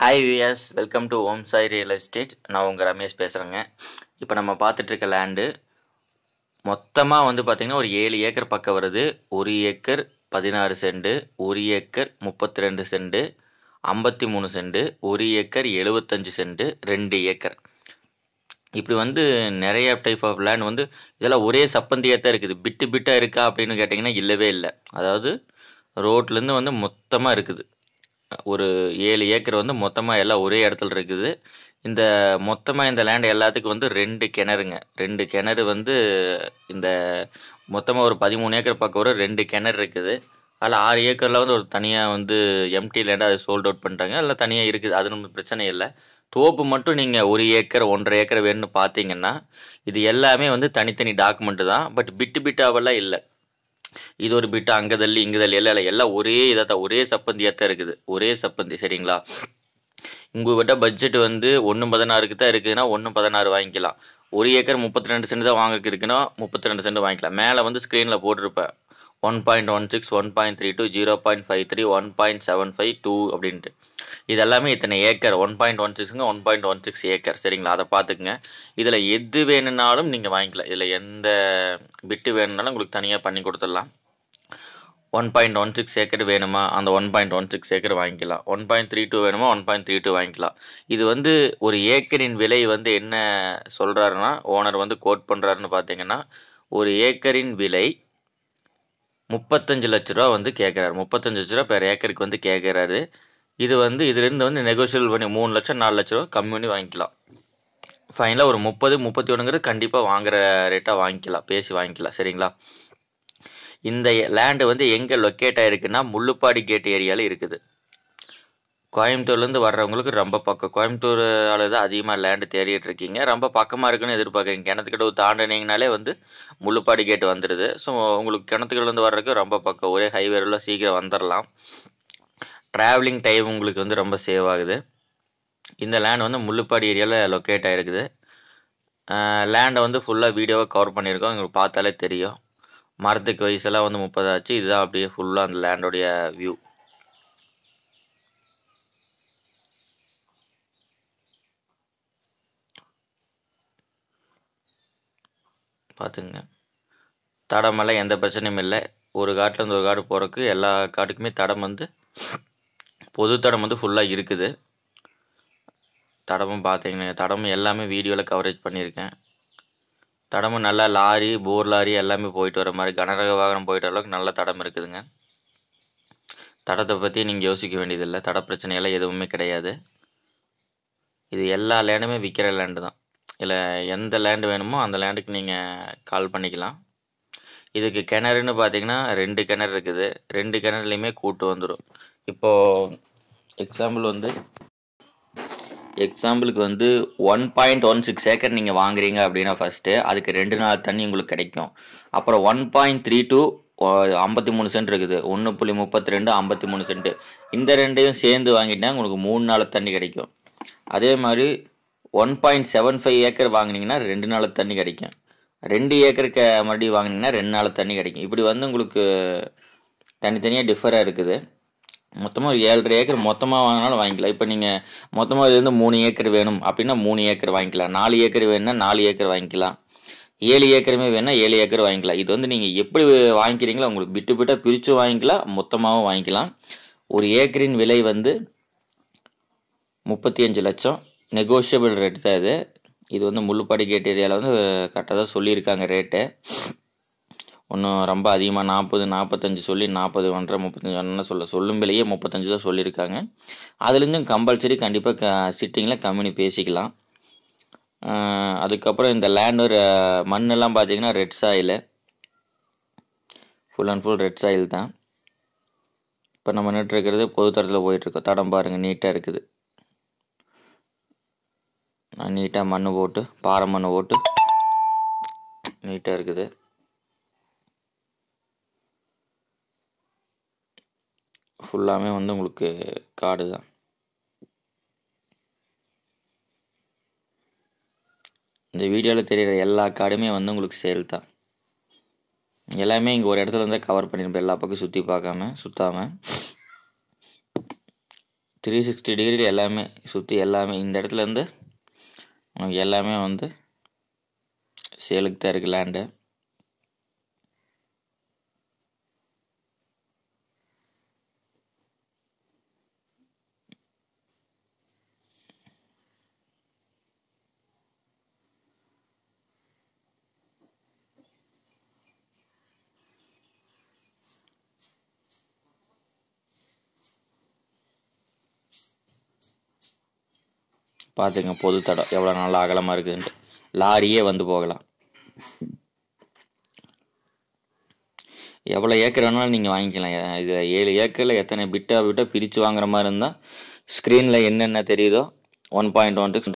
hi viewers welcome to Om Sai real estate நான் உங்கள் ரமேஷ் பேசுகிறேங்க இப்போ நம்ம பார்த்துட்ருக்க லேண்டு மொத்தமாக வந்து பார்த்திங்கன்னா ஒரு ஏழு ஏக்கர் பக்கம் வருது ஒரு ஏக்கர் பதினாறு சென்டு ஒரு ஏக்கர் முப்பத்தி ரெண்டு சென்டு ஐம்பத்தி மூணு சென்டு ஒரு ஏக்கர் எழுபத்தஞ்சு சென்டு ரெண்டு ஏக்கர் இப்படி வந்து நிறைய டைப் ஆஃப் லேண்ட் வந்து இதெல்லாம் ஒரே சப்பந்தியாக தான் இருக்குது பிட்டு பிட்டாக இருக்கா அப்படின்னு கேட்டிங்கன்னா இல்லவே இல்லை அதாவது ரோட்லேருந்து வந்து மொத்தமாக இருக்குது ஒரு ஏழு ஏக்கர் வந்து மொத்தமாக எல்லாம் ஒரே இடத்துல இருக்குது இந்த மொத்தமாக இந்த லேண்ட் எல்லாத்துக்கும் வந்து ரெண்டு கிணறுங்க ரெண்டு கிணறு வந்து இந்த மொத்தமாக ஒரு பதிமூணு ஏக்கர் பக்கம் ஒரு ரெண்டு கிணறு இருக்குது அதில் ஆறு ஏக்கரில் வந்து ஒரு தனியாக வந்து எம்டி லேண்டாக அதை சோல்ட் அவுட் பண்ணிட்டாங்க எல்லாம் தனியாக இருக்குது அது நம்ம பிரச்சனை இல்லை தோப்பு மட்டும் நீங்கள் ஒரு ஏக்கர் ஒன்றரை ஏக்கர் வேணும்னு பார்த்தீங்கன்னா இது எல்லாமே வந்து தனித்தனி டாக்குமெண்ட்டு தான் பட் பிட்டு பிட்டாவெல்லாம் இல்லை இது ஒரு பிட்டு அங்கதள்ளி இங்கதள்ளி எல்லாம் இல்லை எல்லாம் ஒரே இதாக தான் ஒரே சப்பந்தியாக தான் இருக்குது ஒரே சப்பந்தி சரிங்களா உங்கள்கிட்ட பட்ஜெட் வந்து ஒன்று பதினாறுக்கு தான் இருக்குதுன்னா ஒன்று பதினாறு வாங்கிக்கலாம் ஒரு ஏக்கர் முப்பத்தி ரெண்டு சென்ட் தான் வாங்குறதுக்கு இருக்குன்னா முப்பத்தி ரெண்டு சென்ட் வாங்கிக்கலாம் மேலே வந்து ஸ்க்ரீனில் போட்டிருப்பேன் one point one six one point three two zero point five three one point seven five two அப்படின்ட்டு இது எல்லாமே இத்தனை ஏக்கர் ஒன் பாயிண்ட் ஒன் சிக்ஸுங்க one point one six acre சரிங்களா அதை பார்த்துக்குங்க இதில் எது வேணும்னாலும் நீங்கள் வாங்கிக்கலாம் இதில் எந்த பிட்டு வேணும்னாலும் உங்களுக்கு தனியாக பண்ணி கொடுத்துடலாம் one point one six acre வேணுமா அந்த one point one six acre வாங்கிக்கலாம் ஒன் பாயிண்ட் த்ரீ டூ வேணுமா ஒன் பாயிண்ட் த்ரீ டூ வாங்கிக்கலாம் இது வந்து ஒரு ஏக்கரின் விலை வந்து என்ன சொல்கிறாருன்னா ஓனர் வந்து கோட் பண்ணுறாருன்னு பார்த்தீங்கன்னா ஒரு ஏக்கரின் விலை முப்பத்தஞ்சு லட்ச ரூபா வந்து கேட்குறாரு முப்பத்தஞ்சு லட்ச ரூபா பெர் ஏக்கருக்கு வந்து கேட்குறாரு இது வந்து இதுலேருந்து வந்து நெகோசியபிள் பண்ணி மூணு லட்சம் நாலு லட்ச ரூபா கம்மி பண்ணி வாங்கிக்கலாம் ஃபைனலாக ஒரு முப்பது முப்பத்தி ஒன்றுங்கிறது கண்டிப்பாக வாங்குகிற ரேட்டாக வாங்கிக்கலாம் பேசி வாங்கிக்கலாம் சரிங்களா இந்த லேண்டு வந்து எங்கே லொக்கேட் ஆகிருக்குன்னா முள்ளுப்பாடி கேட் ஏரியாவில் இருக்குது கோயம்புத்தூர்லேருந்து வர்றவங்களுக்கு ரொம்ப பக்கம் கோயம்புத்தூர் தான் அதிகமாக லேண்டு தேடிட்டு இருக்கீங்க ரொம்ப பக்கமாக இருக்குன்னு எதிர்பார்க்குறீங்க கிணத்துக்கிட்ட தாண்டினீங்கனாலே வந்து முள்ளுப்பாடி கேட்டு வந்துடுது ஸோ உங்களுக்கு கிணத்துக்கிட்டேருந்து வர்றதுக்கு ரொம்ப பக்கம் ஒரே ஹைவேரில் சீக்கிரம் வந்துடலாம் ட்ராவலிங் டைம் உங்களுக்கு வந்து ரொம்ப சேவ் ஆகுது இந்த லேண்ட் வந்து முள்ளுப்பாடி ஏரியாவில் லொக்கேட் ஆகிருக்குது லேண்டை வந்து ஃபுல்லாக வீடியோவாக கவர் பண்ணியிருக்கோம் உங்களுக்கு பார்த்தாலே தெரியும் மரத்துக்கு வயசெல்லாம் வந்து முப்பது ஆச்சு இதுதான் அப்படியே ஃபுல்லாக அந்த லேண்டோடைய வியூ பார்த்துங்க தடமெல்லாம் எந்த பிரச்சனையும் இல்லை ஒரு காட்டிலேருந்து ஒரு காடு போகிறக்கு எல்லா காட்டுக்குமே தடம் வந்து பொது தடம் வந்து ஃபுல்லாக இருக்குது தடமும் பார்த்தீங்கன்னா தடமும் எல்லாமே வீடியோவில் கவரேஜ் பண்ணியிருக்கேன் தடமும் நல்லா லாரி போர் லாரி எல்லாமே போயிட்டு வர மாதிரி கனரக வாகனம் போயிட்டு அளவுக்கு நல்ல தடம் இருக்குதுங்க தடத்தை பற்றி நீங்கள் யோசிக்க வேண்டியதில்லை தட பிரச்சனையெல்லாம் எதுவுமே கிடையாது இது எல்லா லேண்டுமே விற்கிற லேண்டு தான் இல்லை எந்த லேண்டு வேணுமோ அந்த லேண்டுக்கு நீங்கள் கால் பண்ணிக்கலாம் இதுக்கு கிணறுன்னு பார்த்தீங்கன்னா ரெண்டு கிணறு இருக்குது ரெண்டு கிணறுலையுமே கூட்டு வந்துடும் இப்போது எக்ஸாம்பிள் வந்து எக்ஸாம்பிளுக்கு வந்து one point one six acre நீங்கள் வாங்குறீங்க அப்படின்னா ஃபஸ்ட்டு அதுக்கு ரெண்டு நாள் தண்ணி உங்களுக்கு கிடைக்கும் அப்புறம் ஒன் பாயிண்ட் த்ரீ டூ ஐம்பத்தி மூணு சென்ட் இருக்குது ஒன்று புள்ளி முப்பத்தி ரெண்டு ஐம்பத்தி மூணு சென்ட் இந்த ரெண்டையும் சேர்ந்து வாங்கிட்டா உங்களுக்கு மூணு நாள் தண்ணி கிடைக்கும் அதே மாதிரி one point seven five acre வாங்கினீங்கன்னா ரெண்டு நாள் தண்ணி கிடைக்கும் ரெண்டு ஏக்கருக்கு மறுபடியும் வாங்கினீங்கன்னா ரெண்டு நாள் தண்ணி கிடைக்கும் இப்படி வந்து உங்களுக்கு தனித்தனியாக டிஃபராக இருக்குது மொத்தமாக ஒரு ஏழரை ஏக்கர் மொத்தமாக வாங்கினாலும் வாங்கிக்கலாம் இப்போ நீங்கள் மொத்தமாக இதுலேருந்து மூணு ஏக்கர் வேணும் அப்படின்னா மூணு ஏக்கர் வாங்கிக்கலாம் நாலு ஏக்கர் வேணும்னா நாலு ஏக்கர் வாங்கிக்கலாம் ஏழு ஏக்கருமே வேணால் ஏழு ஏக்கர் வாங்கிக்கலாம் இது வந்து நீங்கள் எப்படி வாங்கிக்கிறீங்களோ உங்களுக்கு விட்டு விட்டால் பிரித்து வாங்கிக்கலாம் மொத்தமாகவும் வாங்கிக்கலாம் ஒரு ஏக்கரின் விலை வந்து முப்பத்தி அஞ்சு லட்சம் நெகோஷியபிள் ரேட்டு தான் இது இது வந்து முள்ளுப்பாடி கேட் ஏரியாவில் வந்து கரெக்டாக தான் சொல்லியிருக்காங்க ரேட்டு ஒன்றும் ரொம்ப அதிகமாக நாற்பது நாற்பத்தஞ்சு சொல்லி நாற்பது ஒன்றரை முப்பத்தஞ்சு ஒன்று சொல்ல சொல்லும்பிலேயே முப்பத்தஞ்சு தான் சொல்லியிருக்காங்க அதுலேருந்தும் கம்பல்சரி கண்டிப்பாக க சிட்டிங்கில் கம்பெனி பேசிக்கலாம் அதுக்கப்புறம் இந்த லேண்டர் மண்ணெல்லாம் பார்த்தீங்கன்னா red soil full and full red soil தான் இப்போ நம்ம நின்றுருக்கிறது பொது தரத்தில் போயிட்டுருக்கோம் தடம் பாருங்கள் நீட்டாக இருக்குது நான் நீட்டாக மண் போட்டு பாறை மண் போட்டு நீட்டாக இருக்குது ஃபுல்லாமே வந்து உங்களுக்கு காடு தான் இந்த வீடியோவில் தெரிகிற எல்லா காடுமே வந்து உங்களுக்கு சேல் தான் எல்லாமே இங்கே ஒரு இடத்துல இருந்தால் கவர் பண்ணியிருப்பேன் எல்லா பக்கம் சுற்றி பார்க்காம சுற்றாமல் த்ரீ சிக்ஸ்டி டிகிரி எல்லாமே சுற்றி எல்லாமே இந்த இடத்துலேருந்து உங்களுக்கு எல்லாமே வந்து சேலுக்கு தான் இருக்குது லேண்டு பார்த்துங்க பொது தடம் எவ்வளோ நாள் அகலமாக இருக்குதுன்ட்டு லாரியே வந்து போகலாம் எவ்வளோ ஏக்கர் வேணாலும் நீங்கள் வாங்கிக்கலாம் இது ஏழு ஏக்கரில் எத்தனை பிட்டாக பிட்டாக பிரித்து வாங்குற மாதிரி இருந்தால் ஸ்க்ரீனில் என்னென்ன தெரியுதோ ஒன் பாயிண்ட் ஒன்